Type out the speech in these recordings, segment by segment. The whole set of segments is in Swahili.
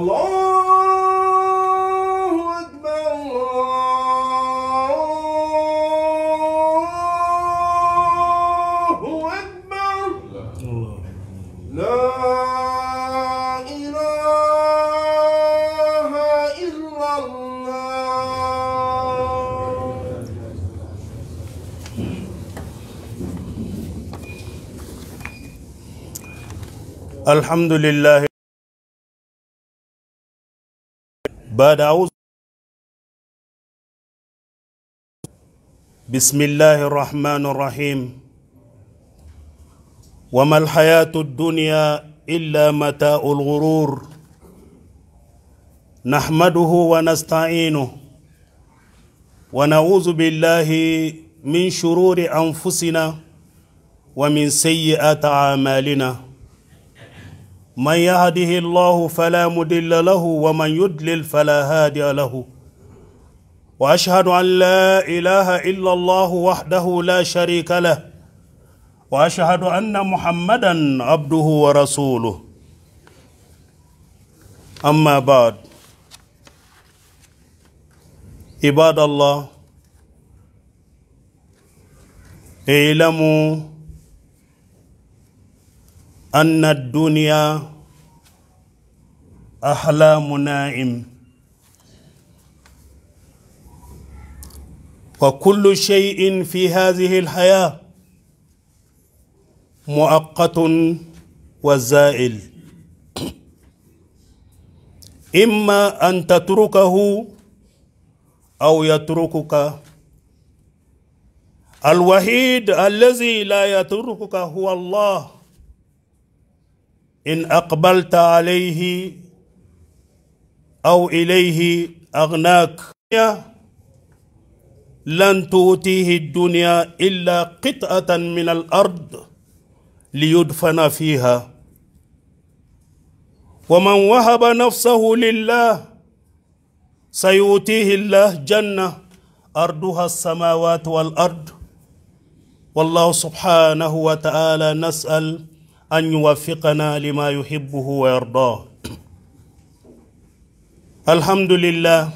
الله أكبر الله أكبر لا إله إلا الله الحمد لله أعوذ بسم الله الرحمن الرحيم وما الحياة الدنيا إلا متاع الغرور نحمده ونستعينه ونعوذ بالله من شرور أنفسنا ومن سيئات أعمالنا من يهده الله فلا مدل له ومن يدلل فلا هادي له واشهد ان لا اله الا الله وحده لا شريك له واشهد ان محمدا عبده ورسوله اما بعد عباد الله اعلموا أن الدنيا أحلام نائم وكل شيء في هذه الحياة مؤقت وزائل إما أن تتركه أو يتركك الوحيد الذي لا يتركك هو الله إن أقبلت عليه أو إليه أغناك لن تؤتيه الدنيا إلا قطعة من الأرض ليدفن فيها ومن وهب نفسه لله سيؤتيه الله جنة أرضها السماوات والأرض والله سبحانه وتعالى نسأل أن يوفقنا لما يحبه ويرضاه الحمد لله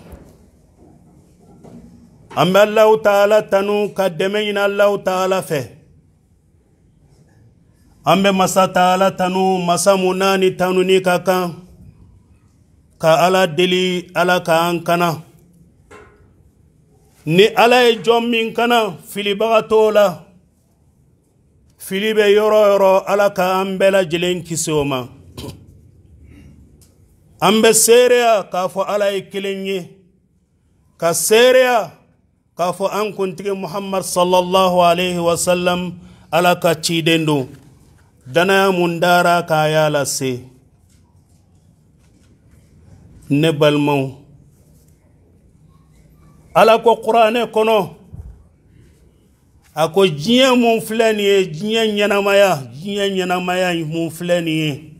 أما الله تعالى تنو قدمين الله تعالى فيه أما مسا تعالى تنو مسا مناني تنو نيكا كان ka ala deli ala k'an kana ni ala ye jɔn min kana filibe yoro yoro alaka ambela ka kisoma ambe seria kisi o ma an bɛ seereya k'a sallallahu alaihi wasallam ala ka dana mundara danaya mun se nebalmo alako qur'ane kono ala a ko diɲɛ mun filɛ nin ye diɲɛ ɲɛnamaya diɲɛ ɲɛnamaya mun filɛ nin ye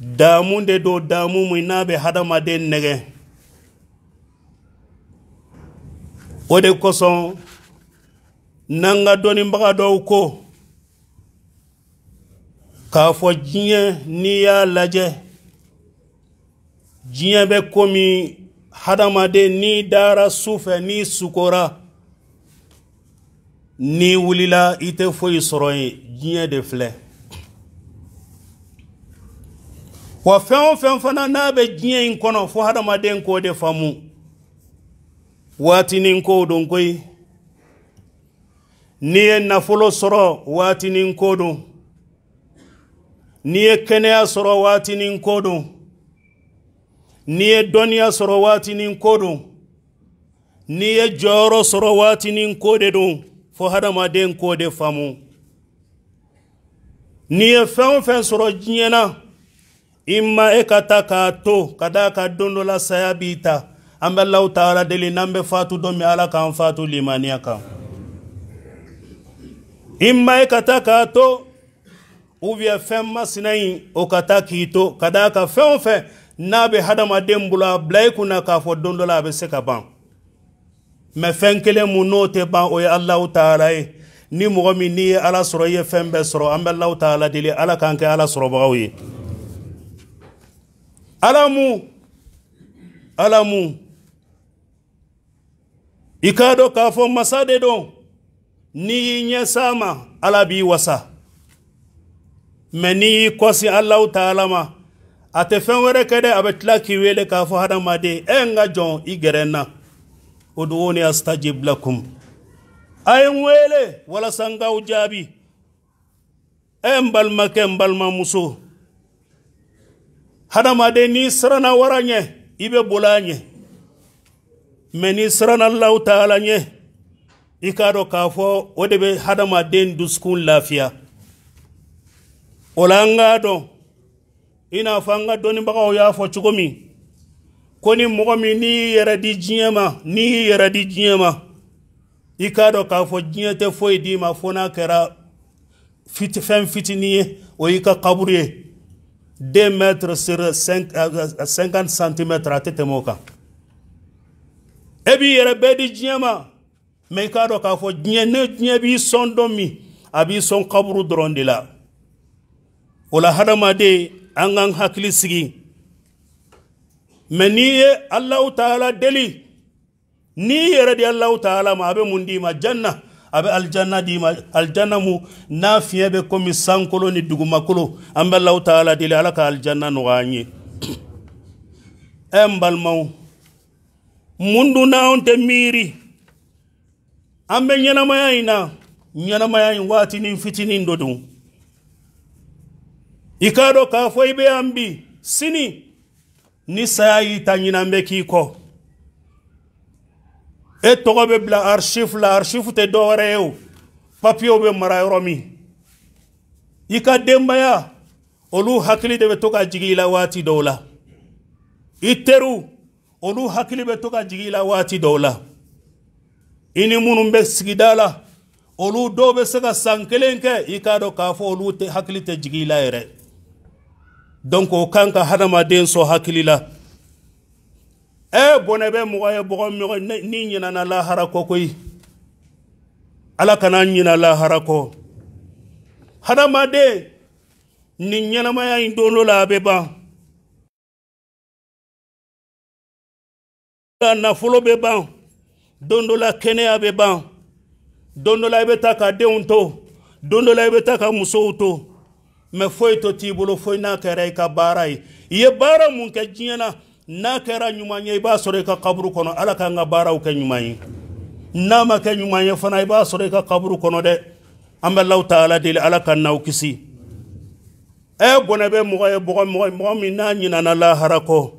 damu de don damu min n'a bɛ hadamaden nɛgɛ o de kosɔn n'an ka dɔnnibaga dɔw ko k'a fɔ diɲɛ n'i y'a lajɛ diɲɛ bɛ komi hadamaden n'i dara su n'i sukora n'i wulila i tɛ foyi sɔrɔ ye diɲɛ de filɛ wa fɛn o fɛn fana n'a bɛ diɲɛ in kɔnɔ fo hadamaden k'o de faamu waatinin ko don koyi n'i ye nafolo sɔrɔ waatinin ko don n'i ye kɛnɛya sɔrɔ waatinin ko don n'i ye dɔnniya sɔrɔ waatinin ko don n'i ye jɔyɔrɔ sɔrɔ waatinin ko de don fo hadamaden ko de famu n'i ye fɛn o fɛn sɔrɔ diɲɛ i ma e ka ta k'a to ka daa ka don dɔ la saya b'i ta an bɛ law ta ala deli n'an bɛ faatu don min ala k'an faatu limaniya kan i ma e ka ta k'a to ubiyɛn fɛn masina in o ka ta k'i to ka daa ka fɛn o fɛn n'a bɛ hadamaden bolo a bila i k'a fɔ don dɔ la a bɛ se ka ban mɛ fɛn kelen mun n'o te ban o ye alahu taala ye ni mɔgɔ min n'i ye ala sɔrɔ i ye fɛn bɛɛ sɔrɔ an bɛ alahu taala deli ala k'an ke ala sɔrɔbagaw ye ala mun ala mun i k'a dɔn k'a fɔ masa de don n'i y'i ɲɛs'a ma ala b'i wasa mɛ n'i y'i kɔsi alahu taala ma a tɛ fɛn wɛrɛ kɛ dɛ a bɛ tila k'i wele k'a fɔ hadamaden e n ka jɔn i gɛrɛ n na oɗo woni astajib lakum ayen weele wala sangaw jaabi en balma ke en balma muso hadamade ni sirana wara ɲe i be bola ɲe ma ni sirana law taala ɲe i ka dɔ k'a fɔ o de be hadamaden dusukun lafiya o la an ka dɔn i n'a fɔ an ka dɔnibagaw y'a fɔ cogo min ko ni mɔgɔ min n'i y'i yɛrɛ di diɲɛ ma n'i y'i yɛrɛ di diɲɛ ma i k'a dɔn k'a fɔ diɲɛ tɛ foyi d'i ma fo n'a kɛra fiti fɛn fitinin ye o y'i ka kaburu ye deux mètres sur euh, cinquante centimètres a tɛ tɛmɛ o kan e b'i yɛrɛ bɛɛ di diɲɛ ma mɛ i k'a dɔn k'a fɔ diɲɛ ne diɲɛ b'i sɔn dɔ min a b'i sɔn kaburu dɔrɔn de la o la hadamaden an k'an hakili sigi mɛ n'i ye alahu taala deli n'i yɛrɛ di alahu taala ma a bɛ mun d'i ma janna a bɛ alijanna d'i ma alijanna mu n'a fiɲɛ bɛ komi sankolo ni dugumakolo an bɛ alahu taala deli ala eh, ka alijanna nɔgɔya an ye ɛ n balimaw mun dun n'anw tɛ miiri an bɛ ɲɛnamaya in na ɲɛnamaya in waatinin fitinin dɔ don i k'a dɔn k'a fɔ i bɛ yan bi sini ni saya y'i ta ɲinan bɛ k'i kɔ e tɔgɔ bɛ bila archive la archive tɛ dɔ wɛrɛ ye o papiyew bɛ mara yɔrɔ min i ka denbaya olu hakili de bɛ to ka jigi i la waati dɔw la i teriw olu hakili bɛ to ka jigi i la waati dɔw la i ni minnu bɛ sigida la olu dɔw bɛ se ka san kelen kɛ i k'a dɔn k'a fɔ olu hakili tɛ jigi i la yɛrɛ donc o kan ka hadamaden sɔ hakili eh, eh, la e bɔnɛ bɛ mɔgɔ ye bɔgɔ mɔgɔ ni ɲinana lahara kɔ koyi ala kana ɲina lahara kɔ hadamaden nin ɲɛnamaya in don dɔ la a bɛ ban nafolo bɛ ban don dɔ la kɛnɛya bɛ ban don dɔ la i bɛ taa ka denw to don dɔ la i bɛ taa ka musow to mais foyi to ti bolo foyi n'a kɛra i e ka baara ye i ye baara mun kɛ diɲɛ na n'a kɛra ɲuman ye i b'a sɔrɔ i ka kaburu kɔnɔ ala k'an ka baaraw kɛ ɲuman ye n'a ma kɛ ɲuman ye fana i b'a sɔrɔ i ka kaburu kɔnɔ dɛ an bɛ law ta ala deli ala ka n'aw kisi ɛ bɔnɛ bɛ mɔgɔ ye bɔgɔ mɔgɔ mɔgɔ min n'a ɲinana lahara kɔ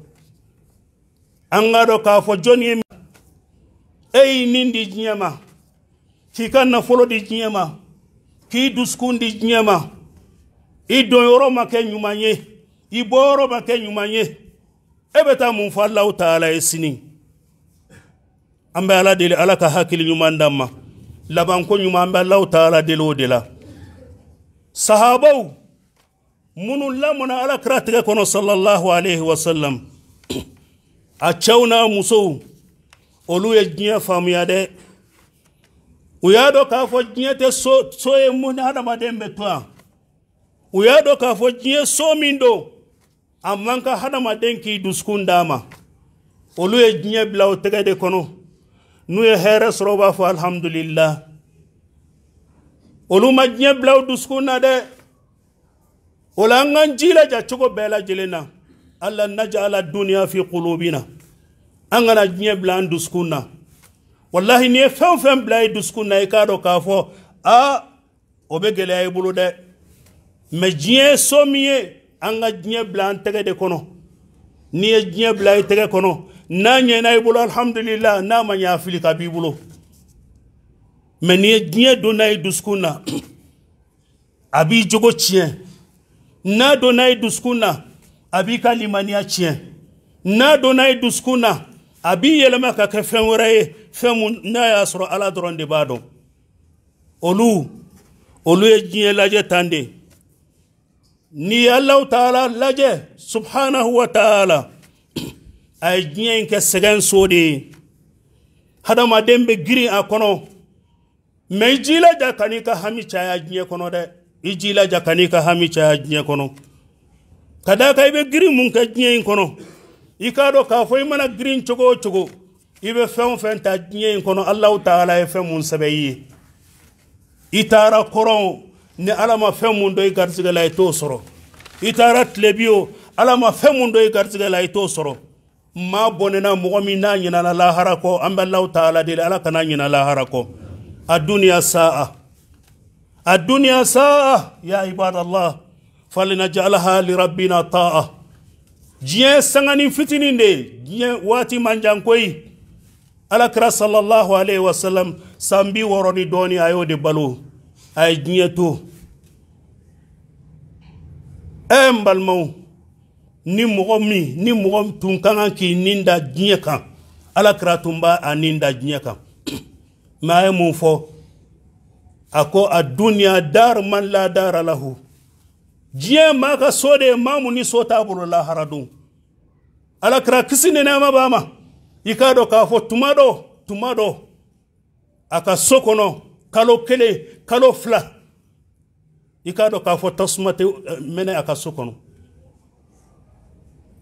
an ka dɔn k'a fɔ jɔnni ye e y'i nin di diɲɛ ma k'i ka nafolo di diɲɛ ma k'i dusukun di diɲɛ ma i donyɔrɔ ma kɛ ɲuman ye i bɔyɔrɔ ma kɛ ɲuman ye e bɛ taa mun fɔ alaw ta ala ye sini an bɛ ala deli ala ka hakili ɲuman d'an ma labanko ɲuman an bɛ alaw ta ala deli o de la sahabaw minnu lamɔna ala kira tigɛ kɔnɔ sallallahu alaihi wa sallam a cɛw n'a musow olu ye diɲɛ faamuya dɛ u y'a dɔn k'a fɔ diɲɛ tɛ so so ye mun ni hadamaden bɛ to yan. uyaɗo ka fo ƴiye somin ɗo amman ka hadama ɗen ki duskun dama olu ye ƴiye bila o tege de kono nu ye hɛrɛ sɔrɔ b'a fɔ alhamdulillah olu ma ƴiye bila o duskun na dɛ o la an kan jilaja cogo bɛɛ lajɛlen na ala najala duniya fi kulubina an kana ƴiye bila an duskun na wallahi ni ye fɛn o fɛn bila ye duskun na i k'a dɔ k'a fɔ a o bɛ gɛlɛya i bolo dɛ Me jenye somye anga jenye blan tege de kono. Nye jenye blan tege kono. Nanye nanye bolo alhamdoulila nan manye afili kabibolo. Menye jenye donayi duskouna. Abi jogo chen. Nan donayi duskouna. Abi kalimaniya chen. Nan donayi duskouna. Abi ye lemakake femwereye. Femwou nanye asro aladron de bado. Olu. Olu e jenye laje tande. ni allahu taala lajɛ subhanahu wa taala a ye diɲɛ in kɛ sɛgɛn soo de ye hadamaden be girin a kɔnɔ ma i jilaja ka nii ka hami caya diɲɛ kɔnɔ dɛ i jilaja ka nii ka hami caya diɲɛ kɔnɔ ka da ka i be girin mun kɛ diɲɛ in kɔnɔ i k'a dɔ k'a fɔ i mana girin cogo o cogo i be fɛn o fɛn ta diɲɛ in kɔnɔ allahu taala ye fɛn mun sɛbɛ i ye i taara kɔrɔn ni ala ma fɛn mun dɔ i garisigɛ la i t'o sɔrɔ i taara tile bi o ala ma fɛn mun dɔ i garisigɛ la i t'o sɔrɔ maa bɔnɛna mɔgɔ min n'a ɲinana lahara kɔ an bɛ law ta ala deli ala kana ɲina lahara kɔ a duniya sa'a a duniya sa'a ya ibadallah falinajalaha lirabbina ta'a diɲɛ sangani fitinin de diɲɛ waati man jan koyi alakira sallallahu alaihi wasallam san bi wɔɔrɔ ni dɔɔni a y'o de balo a ye to eh, ni mɔgɔ min ni mɔgɔ tun kan k'i ninda da diɲɛ kan ala a kan mɛ e a ye mun fɔ a ko a dar man la dar lahu diɲɛ ma ka so de ye maa ni so t'a bolo la don ala kira kisi b'a ma i k'a dɔn k'a fo tuma dɔ a ka so kalo kelen kalo fila i k'a dɔn k'a fɔ tasuma tɛ eh, mɛnɛ a ka so kɔnɔ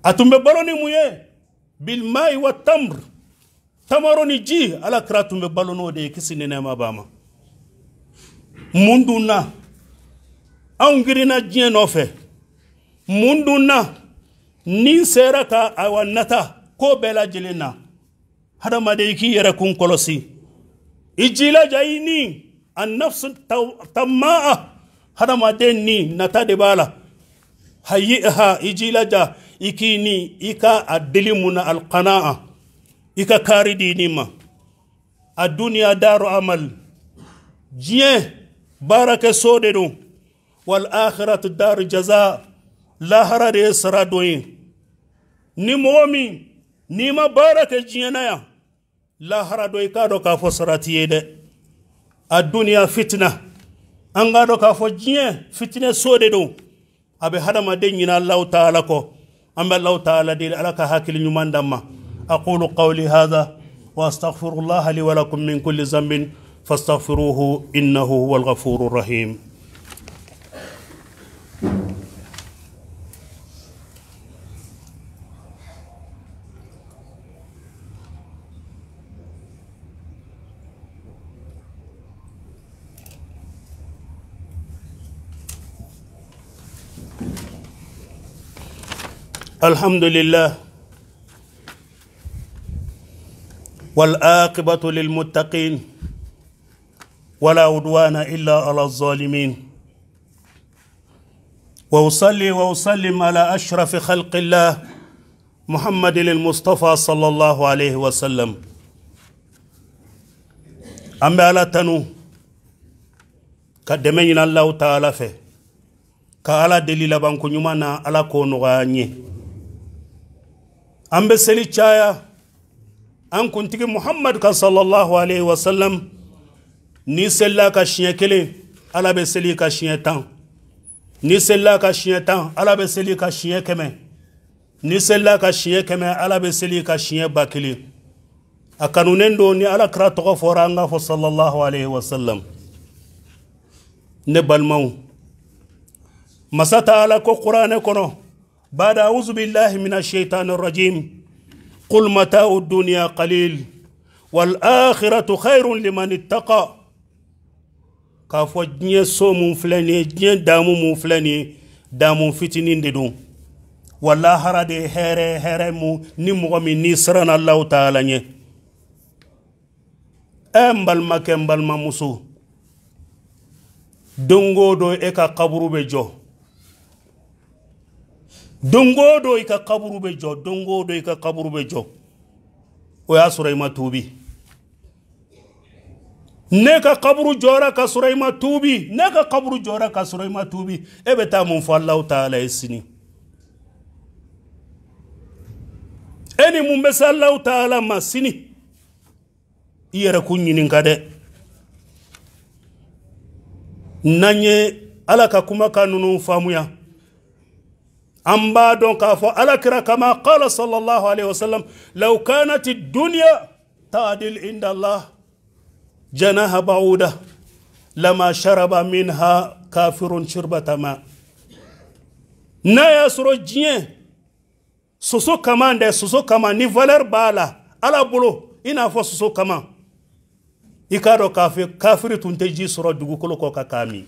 a tun bɛ balo ni mun ye bilmayi wa tamr tamaro ni ji ala kira tun bɛ balo n'o de ye kisi ni nɛɛma b'a ma mun dun na anw girinna diɲɛ nɔfɛ mun dun na ni sera ka awa nata koo bɛɛ lajɛlen na hadamaden i k'i yɛrɛ kun kɔlɔsi ijila jaini النفس تماء هذا ما تني نتادبالا هيئها إجيلا جا إكيني إكا الدلمنا القناعة إكا كاردي نما الدنيا دار عمل جيه بارك سودنو والآخرة دار جزاء لا هرر يسردوين نمومي نما بارك جينايا lahara do i k'a dɔ k'a fɔ sarati ye dɛ a duniya fitina an k'a dɔ k'a fɔ diɲɛ fitinɛ so de don a bɛ hadamaden ɲina alaw taala kɔ an bɛ alaw taala deli ala ka hakili ɲuman d'an ma aqulu qawli hadha wa astaghfirullaha li wa lakum min kulli zambin fastaghfiruhu innahu huwal ghafurur rahim الحمد لله والآقبة للمتقين ولا عدوان إلا على الظالمين وأصلي وأسلم على أشرف خلق الله محمد المصطفى صلى الله عليه وسلم أما على تنو كدمين الله تعالى فيه كألا دليل بانكو نمانا على كونو ala أمبسلي تشايا أن كنت محمد صلى الله عليه وسلم ni selila ka siɲɛ kelen ala bɛ seli ka siɲɛ tan ni selila ka siɲɛ tan ala bɛ seli ka siɲɛ kɛmɛ ni selila ka siɲɛ kɛmɛ ala bɛ seli ka siɲɛ ba kelen a kanunen don ni ala kira tɔgɔ fɔra an k'a fɔ sallallahu alaihi wasallam ne balimaw masa ta ala ko kuranɛ kɔnɔ بعد أعوذ بالله من الشيطان الرجيم قل متاع الدنيا قليل والآخرة خير لمن اتقى كافو جنية سوم فلاني جنية دامو فلاني دامو فتنين دو والله دي هره هره مو نمغمي نسران الله تعالى ني en balmakɛ n balimamuso don o don e ka kaburu dongo do i ka kaburu be jɔ dongo do i ka kaburu be jo o y'a sɔrɔ i ma tuubi ne ka kaburu jɔra ka sɔrɔ i ne ka kaburu jɔra ka sɔrɔ i e bɛ taa mun fɔ alahu taala esini sini e ni mun bɛ se alahu taala ma sini i yɛrɛ k'u ɲininka dɛ n'an ye ala faamuya an b'a dɔn k'a fɔ alakira kama qala sallallahu alaihi wasallam law kanat dunya ta'dil inda allah janaha ba'uda lama sharaba minha kafirun shirbata ma n'a y'a sɔrɔ diɲɛ soso kama dɛ soso kama ni valeur b'a la ala bolo i n'a fɔ soso kama i k'a dɔn k'a fɔ kafiri tun tɛ ji sɔrɔ dugukolo kɔ ka k'a min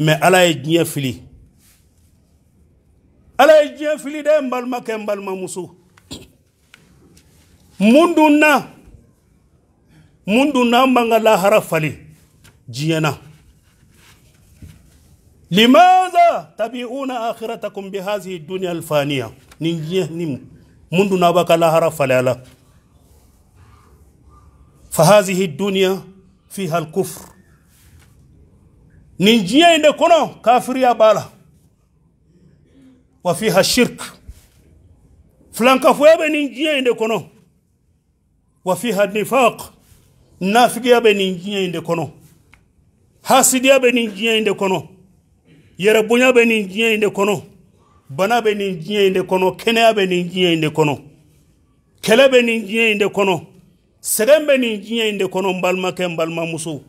mɛ ala ye diɲɛ fili ala ye diɲɛ fili dɛ n balimakɛ n balimamuso mun dun na mun dun na an b'an ka lahara fali diɲɛ na limaza tabi'una akhiratakum bihazihi dunya alfaniya ni diɲɛ ni mun dun na b'a ka lahara fali a la fahazihi dunya fiha alkufr ni diɲɛ in de kɔnɔ kafiriya b'a la wa fiha shirk flanka ni njia inde kono wa fiha nifaq yabe ni njia inde kono hasidiya ni njia inde kono yere buya ni njia inde kono bana ni njia inde kono yabe ni njia inde kono kele ni njia inde kono segen ni njia inde kono mbalma musu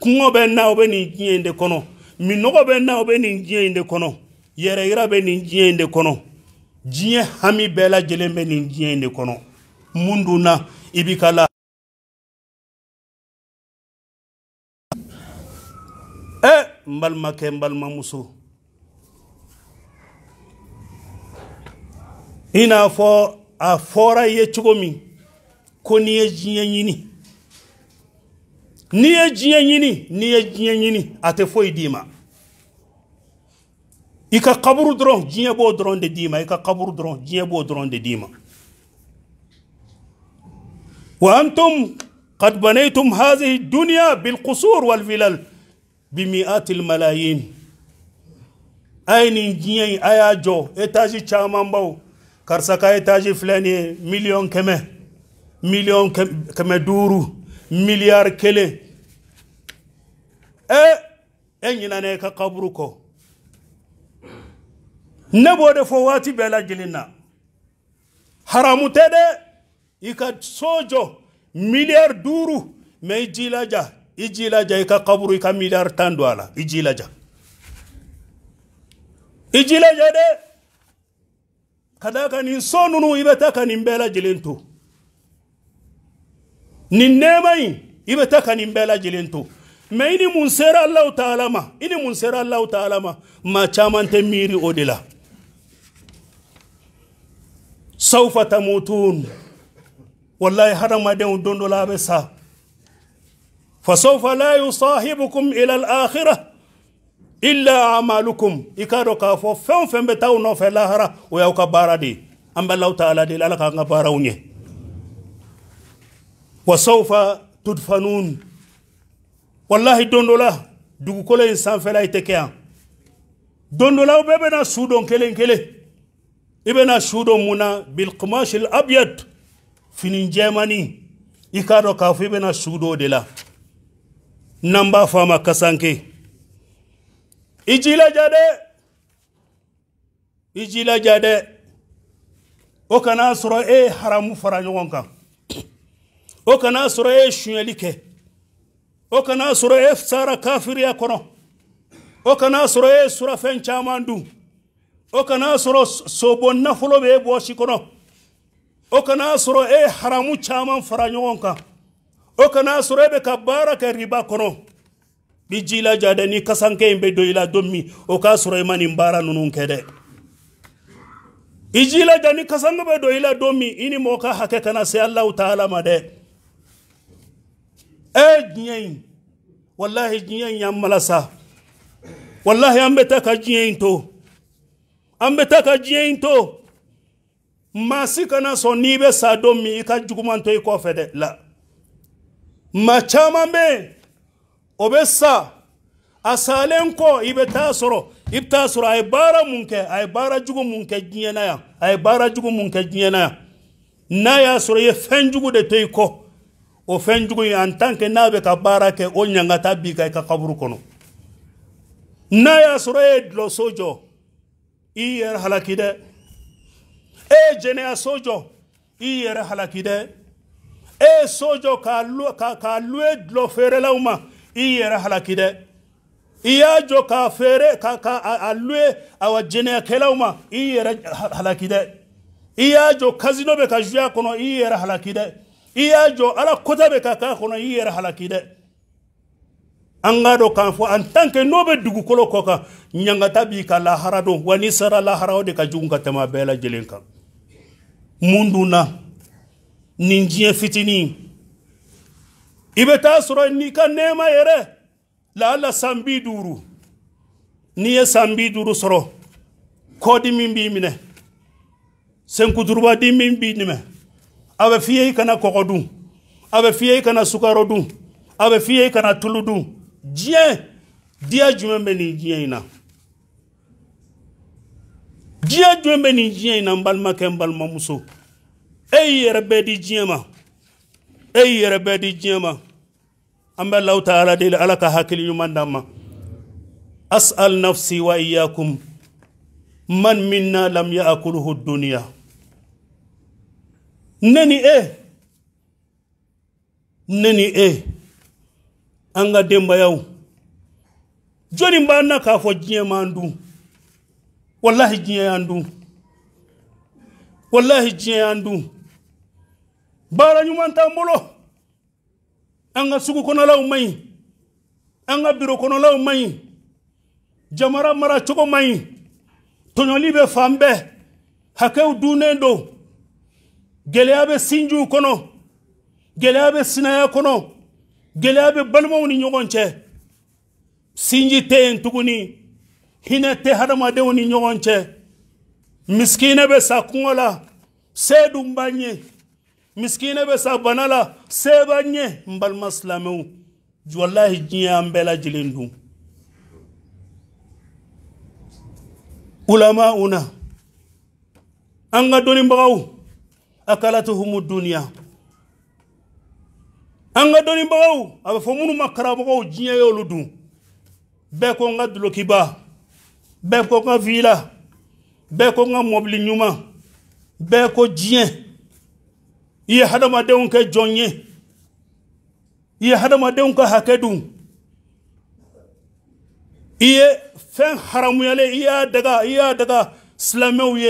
kuŋo ɓe nawo ni njia inde kono minnogo ɓe nawo ni njia inde kono yɛrɛ yira bɛ nin diɲɛ in de kɔnɔ diɲɛ hami bɛɛ lajɛlen bɛ nin diɲɛ in de kɔnɔ mun dun na i bi ka la. ɛ eh, n balimakɛ n balimamuso i n'a fɔ a fɔra i ye cogo min ko n'i ye diɲɛ ɲini n'i ye diɲɛ ɲini n'i ye diɲɛ ɲini a tɛ foyi d'i ma. ika kaburu dron diɲɛ b'o dron de dima ika kaburu dron diɲɛ b'o dron de dima wa antum قد بنيتم هذه الدنيا بالقصور والفلل بمئات الملايين أين جيني أيا جو إتاجي تشامان باو كارسكا إتاجي فلاني مليون كمه مليون كمه دورو مليار كله أه أين أنا كقبركو ne b'o de fɔ waati bɛɛ lajɛlen na haramu tɛ dɛ i ka so jɔ miliyari duuru mɛ i j'i laja i j'i laja i ka kaburu i ka miliyari tan don a la i j'i laja i j'i laja dɛ ka da kan nin so ninnu i bɛ taa ka nin bɛɛ lajɛlen to nin nɛɛma in i bɛ taa ka nin bɛɛ lajɛlen to mɛ i ni mun sera alahu taala ma i ni mun sera alahu taala ma maa caman tɛ miiri o de la. sawfa tamutun wallahi hadamadenw don dɔ la a bɛ sa fasawfa la yusahibukum ila alakhirah illa amalukum i k'a dɔn k'a fɔ fɛn o fɛn lahara o y'aw ka baara de law ta'ala deli ala k'an ka baaraw ɲɛ wasawfa tudfanun wallahi don dɔ la dugukolo in sanfɛla i tɛ kɛ yan don dɔ la aw i bena su dɔ mun na bilkumashil abyad fini jɛmani i k'a dɔ k'a fɔ i bena su dɔ de la n'an b'a fɔ a ma kasanke i jilaja dɛ i jilaja dɛ o kana sɔrɔ e ye haramu fara ɲɔgɔn kan o kana sɔrɔ e ye suɲɛli kɛ o kana sɔrɔ e sara kafiriya kɔnɔ o kana sɔrɔ e ye surafɛn caaman dun o kana sɔrɔ sobo nafolo bɛ e bɔsi kɔnɔ o kana sɔrɔ e haramu caman fara ɲɔgɔn kan o kana sɔrɔ e bɛ ka baara kɛ riba kɔnɔ bi ji laja dɛ ni kasankɛ in bɛ don i la don min o k'a sɔrɔ e i ma nin baara ninnu kɛ dɛ i ji laja ni kasankɛ bɛ don i la don min i ni mɔgɔ ka hakɛ kana se alaw ta ala ma dɛ e diɲɛ in walahi diɲɛ in y'an malasa walahi an bɛ taa ka diɲɛ in to ambetaka jiyento masi kana sɔn n'i bɛ sa don min i ka juguman to i kɔfɛ dɛ la ma caman bɛ yen o bɛ sa a salen kɔ i bɛ taa sɔrɔ i bɛ taa sɔrɔ a ye baara mun kɛ a ye baara jugu mun kɛ diɲɛ na yan a ye baara jugu mun kɛ diɲɛ na yan n'a y'a sɔrɔ i ye fɛn jugu de to i kɔ o fɛn jugu in en tant que n'a bɛ ka baara kɛ o ɲangata b'i kan i ka kaburu kɔnɔ n'a y'a sɔrɔ e ye dulɔso jɔ i yɛrɛ halaki dɛ e ye jɛnɛya so jɔ i halaki dɛ e sojo so jɔ k'a luwe dulɔ feerelaw ma i yɛrɛ halaki dɛ i y'a jɔ k'a feere k'a luwe awa jɛnɛyakɛlaw ma i yɛrɛ halaki dɛ i y'a jɔ kasino bɛ ka zuya kɔnɔ i yɛrɛ halaki dɛ iya jo ala kota be ka k'a kɔnɔ i yɛrɛ halaki dɛ an k'a dɔn k'a fɔ en tant que n'o bɛ dugukolo kɔ kan ɲangata b'i ka lahara dɔn wa n'i sera lahara o de ka jugu ka tɛmɛ a bɛɛ lajɛlen kan mun dun na nin diɲɛ fitinin i bɛ taa sɔrɔ n'i ka nɛɛma yɛrɛ lahala san bi duuru n'i ye san bi duuru sɔrɔ kɔdimi b'i minɛ senkuturubadimi b'i minɛ a bɛ f'i ye i kana kɔgɔ dun a bɛ f'i ye i kana sukaro dun a bɛ f'i ye i kana tulu dun diɲɛ diɲɛ jumɛn bɛ nin diɲɛ in na diɲɛ jumɛn bɛ nin diɲɛ in na n balimakɛ n balimamuso e y'i yɛrɛ bɛɛ di diɲɛ ma e y'i yɛrɛ bɛɛ di diɲɛ ma an bɛ law ta ala deli ala ka hakili ɲuman d'an ma asal nafsi wa iyakum man minna lam yaakuluhu duniya ne ni e ne ni e an ga dembayaw joni mbanna ka fo jiɲɛ man dun wallahi jiɲɛ yan dun wallahi jiɲɛ yan dun baara ɲuman t'an bolo an ka sugu kɔnɔlaw man an ka biro kɔnɔlaw man ɲi jamara mara cogo man ɲi tɔɲɔli bɛ fan bɛɛ hakɛw dunnen don gɛlɛya bɛ sinjiw kɔnɔ gɛlɛya bɛ sinaya kɔnɔ gwéléya bé balimaw ni ɲogon cɛ sinji té yen tuguni hinɛ té hadamadenw ni ɲogon cɛ miskina bé sa kuŋɔ la see dun ba ɲé miskina bé sa bana la see ba ɲé n balima silamɛw wallahi jiɲɛ an bɛɛ lajilin dun ulama una an ka donibagaw akalatuhumu duniya an ka dɔnnibagaw a bɛ fɔ minnu ma karamɔgɔw diɲɛ y'olu dun bɛɛ ko n ka dulokiba bɛɛ ko n ka viila bɛɛ ko n ka mɔbili ɲuman bɛɛ ko diɲɛ i ye hadamadenw kɛ jɔn ye i ye hadamadenw ka hakɛ dun i ye fɛn haramuyalen i y'a daga i y'a daga silamɛw ye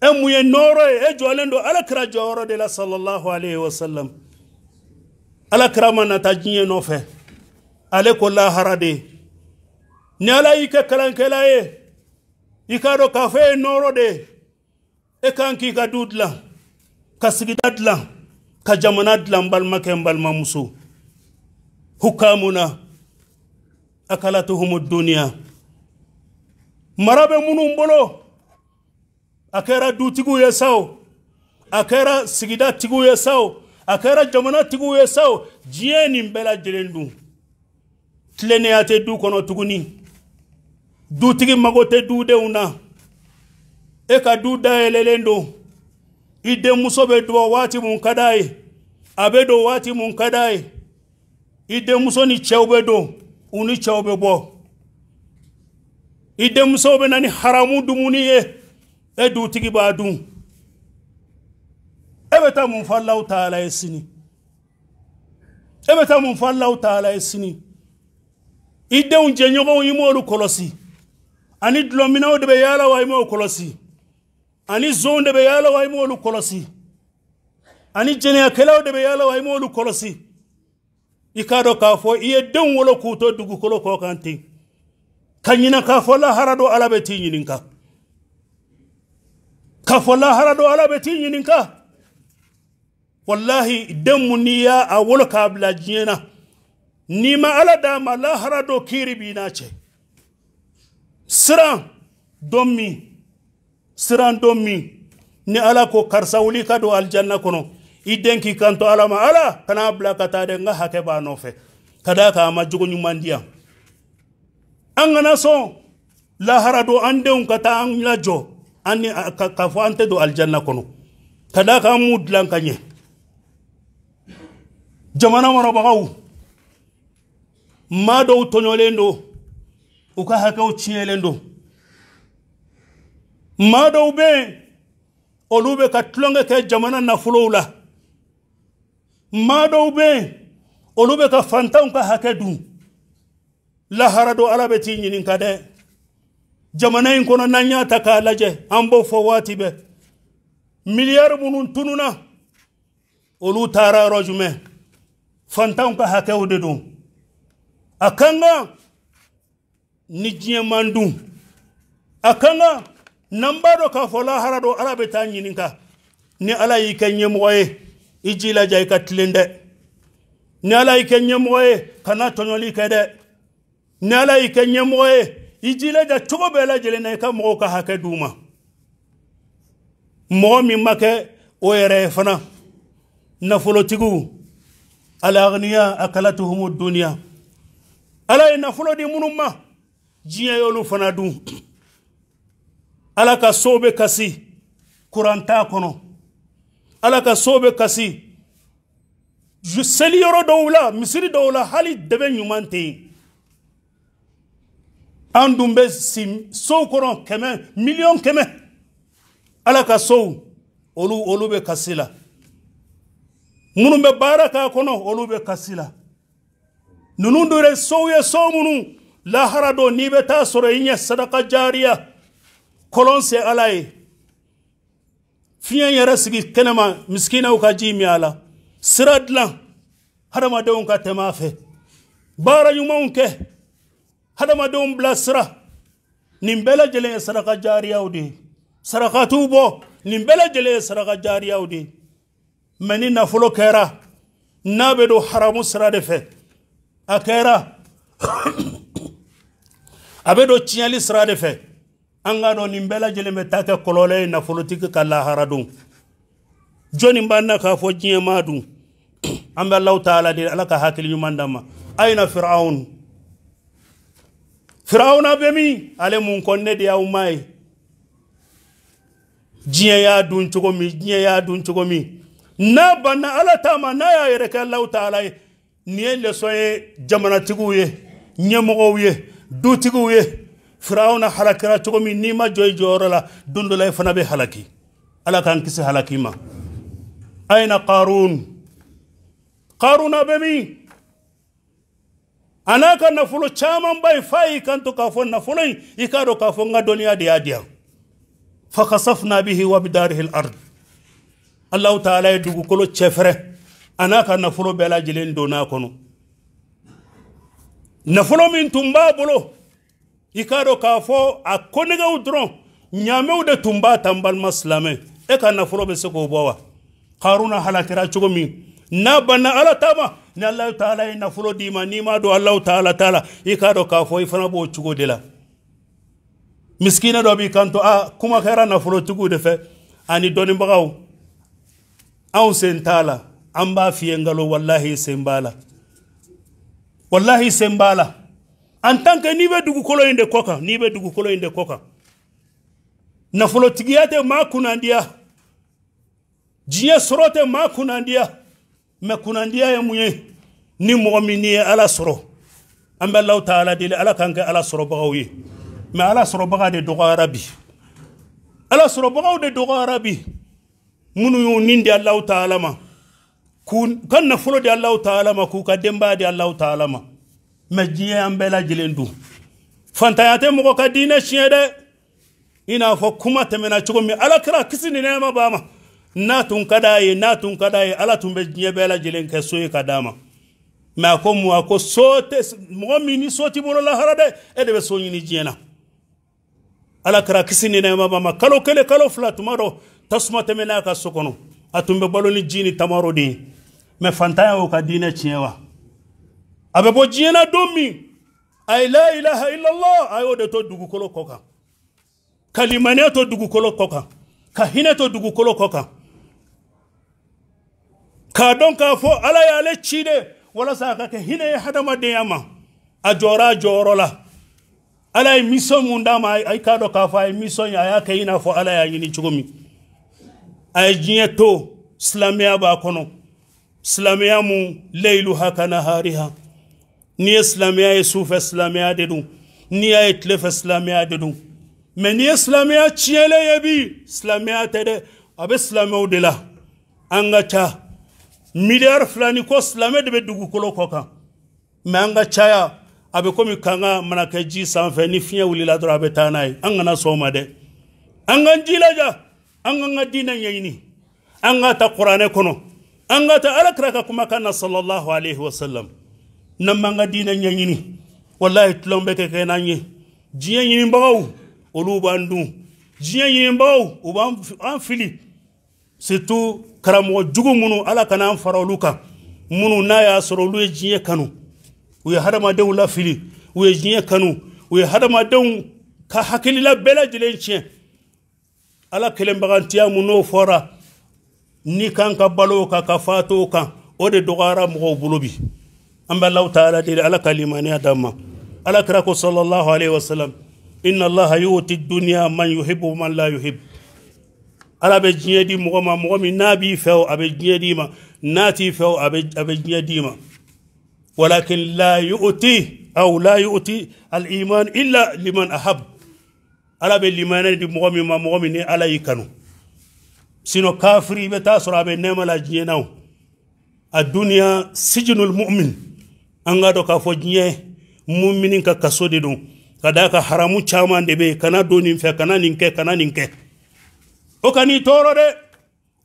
e mun ye nɔɔrɔ ye e jɔlen don ala kira jɔyɔrɔ de la sallallahu alaihi wasallam ala ma nata diɲɛ nɔfɛ ale ko lahara de ni ala y'i kɛ kalankɛla ye i k'a dɔn k'a fɔ e ye nɔɔrɔ de e kan k'i ka du dilan ka sigida dilan ka jamana dilan n balimakɛ n balimamuso hukamuna akalatuhumu duniya mara bɛ minnu bolo a kɛra dutigiw ye sa o a kɛra sigida tigiw ye sa o a kɛra jamanatigiw ye sa o diɲɛ nin bɛɛ lajɛlen dun tilennenya tɛ du kɔnɔ tuguni dutigi mago tɛ dudenw na e ka du dayɛlɛlen don i denmuso bɛ duba waati mun ka d'a ye a bɛ don waati mun ka d'a ye i denmuso ni cɛw bɛ don u ni cɛw bɛ bɔ i denmusow bɛ na ni haramu dumuni ye e dutigi b'a dun ebeta munfa Allahu ta'ala ye sini ebeta munfa Allahu ta'ala ye sini i denw jɛɲɔgɔnw i m'olu kɔlɔsi ani dulɔminɛw de bɛ yaala wa i m'o kɔlɔsi ani zonw de bɛ yaala wa i m'olu kɔlɔsi ani jɛnɛyakɛlaw de bɛ yaala wa i m'olu kɔlɔsi i k'a dɔn k'a fɔ i ye denw wolo k'u to dugukolo kɔ kan ten ka ɲina k'a fɔ lahara dɔ ala bɛ t'i ɲininka k'a fɔ lahara dɔ ala bɛ t'i ɲininka wallahi mu ni ya a wolo ka bila diɲɛ na ni ma ala d'a ma lahara do kiiri b'i n'a cɛ siran don min siran don min ni ala ko karisa wuli ka don alijanna kɔnɔ i den k'i kanto ala ma ala kana bila ka taa da nga hake hakɛ b'a nɔfɛ ka d'a kan a ma jugo ɲuman di yan an kana sɔn lahara do an denw ka taa an lajɔ an ni ka fɔ an tɛ don alijanna kɔnɔ ka d'a kan an m'u dilan ka ɲɛ jamana marabagaw maa dɔw tɔɲɔlen do u ka hakɛw tiɲɛlen do maa dɔw be olu bɛ ka tulonkɛ kɛ jamana nafolow la maa dɔw bɛ yen olu bɛ ka fantanw ka hakɛ dun lahara dɔ ala be t'i ɲininka dɛ jamana in kɔnɔ n'an y'a ta kaa lajɛ an b'o fɔ waati bɛɛ miliyari minnu tununa olu taara yɔrɔ jumɛn fantanw ka hakɛw de don a kan ka ni diɲɛ man dun a kan ka n'an b'a dɔn k'a fɔ lahara don ala bɛ taa ɲininka ni ala y'i kɛ ɲɛmɔgɔ ye i jilaja i ka tilen dɛ ni ala y'i kɛ ɲɛmɔgɔ ye kana tɔɲɔli kɛ dɛ ni ala y'i kɛ ɲɛmɔgɔ ye i jilaja cogo bɛɛ lajɛlen na i ka mɔgɔw ka hakɛ d'u ma mɔgɔ min ma kɛ o yɛrɛ ye fana nafolotigiw alaghniya akalatuhum dunya ala ye nafolo di minnu ma diɲɛ y'olu fana dun ala ka sow be kasi kuranta t'a kɔnɔ ala ka sow be kasi seliyɔrɔ dɔw la misiri dɔw la hali dɛbɛ ɲuman tɛ yen an dun bɛ si sow kɔnɔ kɛmɛ miliyɔn kɛmɛ ala ka sow olu olu be kasi la minnu bɛ baara k'a kɔnɔ olu bɛ kasi la ninnu dɔ ye sow ye so minnu lahara dɔ n'i bɛ taa sɔrɔ i ɲɛ sadaka jariya kɔlɔn se ala ye fiɲɛ yɛrɛ sigi kɛnɛma misikinaw ka ji min a la sira dilan hadamadenw ka tɛmɛ a fɛ baara ɲumanw kɛ hadamadenw bila sira nin bɛɛ lajɛlen ye saraka jariyaw de ye sarakatiw bɔ nin bɛɛ lajɛlen ye saraka jariyaw de ye mɛ ni nafolo kɛra n'a bɛ don haramu sira de fɛ a kɛra a bɛ don tiɲɛli sira de fɛ an k'a dɔn nin bɛɛ lajɛlen bɛ taa kɛ kɔlɔlɔ ye nafolotigi ka lahara don jɔnni b'an na k'a fɔ diɲɛ ma dun an bɛ alaw ta ala de ala ka hakili ɲuman d'an ma a ye na firawun firawuna bɛ min ale mun kɔ ne de y'aw ma ye diɲɛ y'a dun cogo min diɲɛ y'a dun cogo min n'a banna ala ta n'a y'a yɛrɛ kɛ alahu taala ye nin ye lesɔn ye jamanatigiw ye ɲɛmɔgɔw ye dutigiw ye firawuna halakira cogo min n'i ma jɔ i jɔyɔrɔ la don dɔ la i fana bɛ halaki ala k'an kisi halaki ma aina qarun qaruna bɛ min a n'a ka nafolo camanba ye f'a y'i kanto k'a fɔ nafolo in i k'a dɔn k'a fɔ n ka dɔnniya de y'a di fakasafna bihi wa bidarihi al allahu taala ye dugukolo cɛfɛrɛ a n'a ka nafolo bɛɛ lajɛlen donna a kɔnɔ nafolo min tun b'a bolo i k'a dɔn k'a fɔ a konɛgɛw dɔrɔn ɲaamew e halakira cogo min ala ta ni alahu taala ye nafolo d'i n'i m'a dɔn alahu taala t'a la i k'a dɔn k'a kanto a kuma kɛra nafolotigiw de fɛ ani anw sen t'a la an b'a fiyɛ ngalo wallahi sen b'a la wallahi sen b'a la en tant que n'i bɛ dugukolo in de koka kan n'i bɛ dugukolo in de na kan nafolotigiya tɛ ma kunnandiya diɲɛ sɔrɔ tɛ ma kunnandiya mɛ kunnandiya ye mun ye ni mɔgɔ min n'i ye ala sɔrɔ an bɛ law ta ala deli ala k'an kɛ ala sɔrɔbagaw ye mɛ ala sɔrɔbaga de dɔgɔyara bi ala sɔrɔbagaw de dɔgɔyara bi munu y'u nindi di taala ma kan na fulo di alahu taala ma k'u ka demba di alahu taala ma mɛ diɲɛ an bɛɛ lajɛlen dun fantanya ka dine shiye de ina fo kuma temena cogo mi ala kira kisi ni nema b'a ma n'a tun ka n'a tun ka ala tun bɛ jiye bɛɛ lajɛlen kɛ so ye ka dama ma ko mu a ko so tɛ mɔgɔ ni so bolo la harade e de bɛ so ɲini diɲɛ na ala kira kisi ni nema b'a ma kalo kelen kalo fila tuma tasuma tɛmɛna n'a ka so kɔnɔ a tun bɛ balo ni ji ni tamaro de ye mɛ fantan y'o ka diinɛ tiɲɛ wa a bɛ bɔ diɲɛ na don min a ye la ilaha illallah a y'o de to dugukolo kɔ kan ka limaniya to dugukolo kɔ kan ka hinɛ to dugukolo kɔ kan k'a dɔn k'a fɔ ala y'ale ci de walasa a ka kɛ hinɛ ye hadamadenya ma a jɔra a jɔyɔrɔ la ala ye misɔn mun d'a ma a k'a dɔn k'a fɔ a ye misɔn ye a y'a kɛ i n'a fɔ ala y'a ɲini cogo min ajiya to silamɛya ba kɔnɔ slamiya mu leilu haka na hariha ni ye silamɛya ye sufɛ silamɛya de don ni y'a ye tile fɛ de don mɛ ni ye silamɛya tiɲɛlen ye bi silamɛya tɛ dɛ a bɛ silamɛw de la an ka ca miliyari fila ni ko silamɛ de bɛ dugukolo kɔ kan mɛ an ka caya a bɛ komi k'an ka mana kɛ ji sanfɛ ni fiɲɛ wulila dɔrɔn a bɛ taa n'a ye an kana sɔn o ma dɛ an k'an jilaja an dinan ka yi ɲɛɲini an ka ta kuranɛ kɔnɔ an ka ta alakira ka kumakan na sallallahu alaihi wasallam nan man ka yi ɲɛɲini wallahi tulon bɛ kɛ kɛ n'an ye diɲɛ ɲinibagaw olu b'an dun diɲɛ ɲinibagaw u b'an fili surtout karamɔgɔ jugu minnu ala kana an fara olu kan minnu n'a y'a sɔrɔ olu ye diɲɛ kanu u ye hadamadenw lafili u ye diɲɛ kanu u ye hadamadenw ka hakilila bɛɛ lajɛlen tiɲɛ ala kelenbagantiya mu n'o fɔra ni kan ka balo kan ka fato kan o de dɔgɔyara mɔgɔw bolo bi an bɛ alaw taala deli ala ka limaniya d'an ma ala kira ko sallallahu alaihi wasallam inna allaha yuti duniya man yuhibu man la yuhib ala bɛ diɲɛ di mɔgɔ ma mɔgɔ min n'a b'i fɛ o a bɛ d'i ma n'a t'i fɛ o a bɛ d'i ma walakin la yuti aw la yuti al iman illa liman ahab ala be limana di mɔgɔ min ma mɔgɔ min ni ala y'i kanu sino kafiri i bɛ taa sɔrɔ a bɛ nɛɛma la diɲɛ na a duniya sijinul mu'min an ka dɔn k'a fɔ diɲɛ mumini ka kaso de don ka d'a ka haramu caman de bɛ kana don nin fɛ kana nin kɛ kana nin kɛ o ka tɔɔrɔ dɛ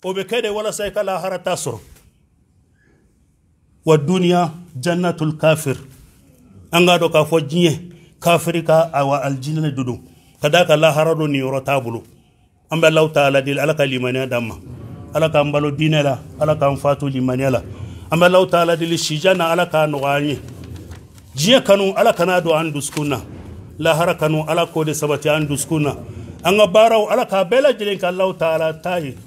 o bɛ kɛ de walasa i ka lahara ta sɔrɔ wa duniya jannatul kafir an ka dɔn k'a fɔ diɲɛ kafiri ka awa alijinɛ de don ka da ka lahara dɔ nin yɔrɔ t'a bolo an bɛ alaw ta ala deli ala ka limaniya d'an ma ala k'an balo diinɛ la ala k'an faatu limaniya la an bɛ alaw ta ala deli sijan na ala k'a nɔgɔya an ye diɲɛ kanu ala kana don an dusukun na lahara kanu ala k'o de sabati an dusukun na an ka baaraw ala k'a bɛɛ lajɛlen ka alaw ta ala ta ye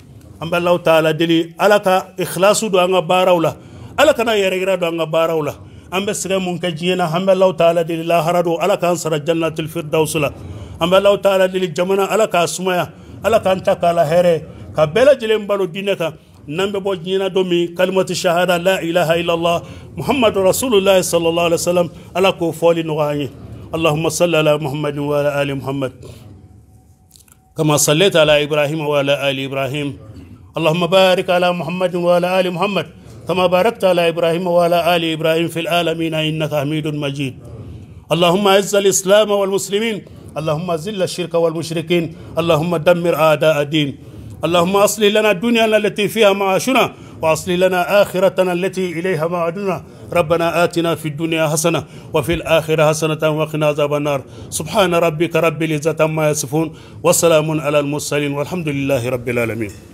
an bɛ alaw ta ala deli ala ka ikhlasu don an ka baaraw la ala kana yɛrɛyira don an ka baaraw la an bɛ sɛgɛ mun kɛ diɲɛ na an bɛ alaw ta ala deli lahara don ala k'an sara jannatul firdaus la an bɛ alaw taala deli jamana ala k'a sumaya ala k'an ta k'a la hɛrɛ ka bela jilem balo diinɛ kan n'an bɛ bɔ diɲɛna kalimatu shahada la ilaha illa allah muhammadu rasulullah sallallahu alaihi wasallam ala k'o foli nɔgɔya an اللهم صل على محمد وعلى ال محمد كما صليت على ابراهيم وعلى ال ابراهيم اللهم بارك على محمد وعلى ال محمد كما باركت على ابراهيم وعلى ال ابراهيم في العالمين انك حميد مجيد اللهم اعز الاسلام والمسلمين اللهم زل الشرك والمشركين اللهم دمر أعداء الدين اللهم اصل لنا الدنيا التي فيها معاشنا واصل لنا آخرتنا التي إليها معادنا ربنا آتنا في الدنيا حسنة وفي الآخرة حسنة وقنا عذاب النار سبحان ربك رب العزة عما يصفون وسلام على المرسلين والحمد لله رب العالمين